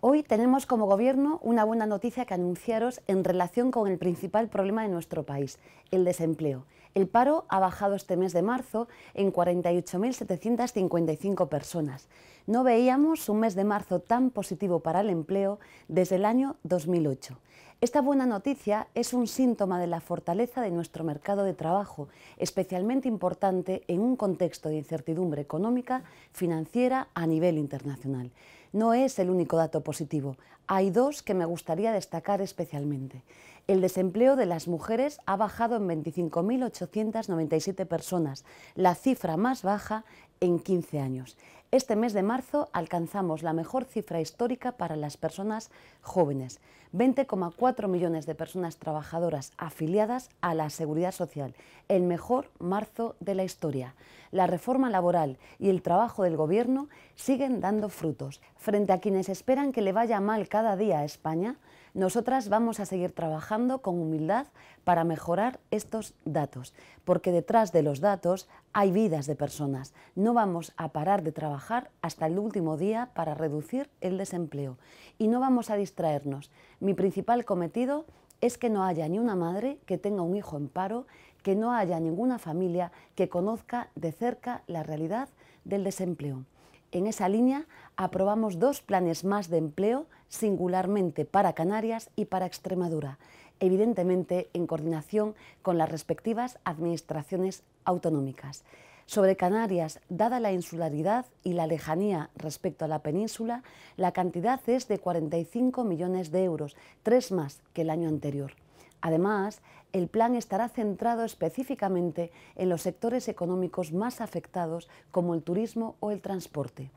Hoy tenemos como Gobierno una buena noticia que anunciaros en relación con el principal problema de nuestro país, el desempleo. El paro ha bajado este mes de marzo en 48.755 personas. No veíamos un mes de marzo tan positivo para el empleo desde el año 2008. Esta buena noticia es un síntoma de la fortaleza de nuestro mercado de trabajo, especialmente importante en un contexto de incertidumbre económica, financiera a nivel internacional. No es el único dato positivo. Hay dos que me gustaría destacar especialmente. El desempleo de las mujeres ha bajado en 25.897 personas, la cifra más baja en 15 años. Este mes de marzo alcanzamos la mejor cifra histórica para las personas jóvenes. 20,4 millones de personas trabajadoras afiliadas a la Seguridad Social, el mejor marzo de la historia. La reforma laboral y el trabajo del Gobierno siguen dando frutos. Frente a quienes esperan que le vaya mal cada día a España, nosotras vamos a seguir trabajando con humildad para mejorar estos datos, porque detrás de los datos hay vidas de personas. No vamos a parar de trabajar hasta el último día para reducir el desempleo y no vamos a distraernos. Mi principal cometido es que no haya ni una madre que tenga un hijo en paro, que no haya ninguna familia que conozca de cerca la realidad del desempleo. En esa línea aprobamos dos planes más de empleo, singularmente para Canarias y para Extremadura, evidentemente en coordinación con las respectivas administraciones autonómicas. Sobre Canarias, dada la insularidad y la lejanía respecto a la península, la cantidad es de 45 millones de euros, tres más que el año anterior. Además, el plan estará centrado específicamente en los sectores económicos más afectados, como el turismo o el transporte.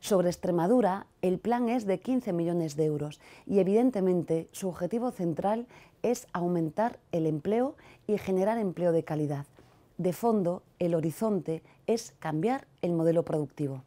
Sobre Extremadura, el plan es de 15 millones de euros y, evidentemente, su objetivo central es aumentar el empleo y generar empleo de calidad. De fondo, el horizonte es cambiar el modelo productivo.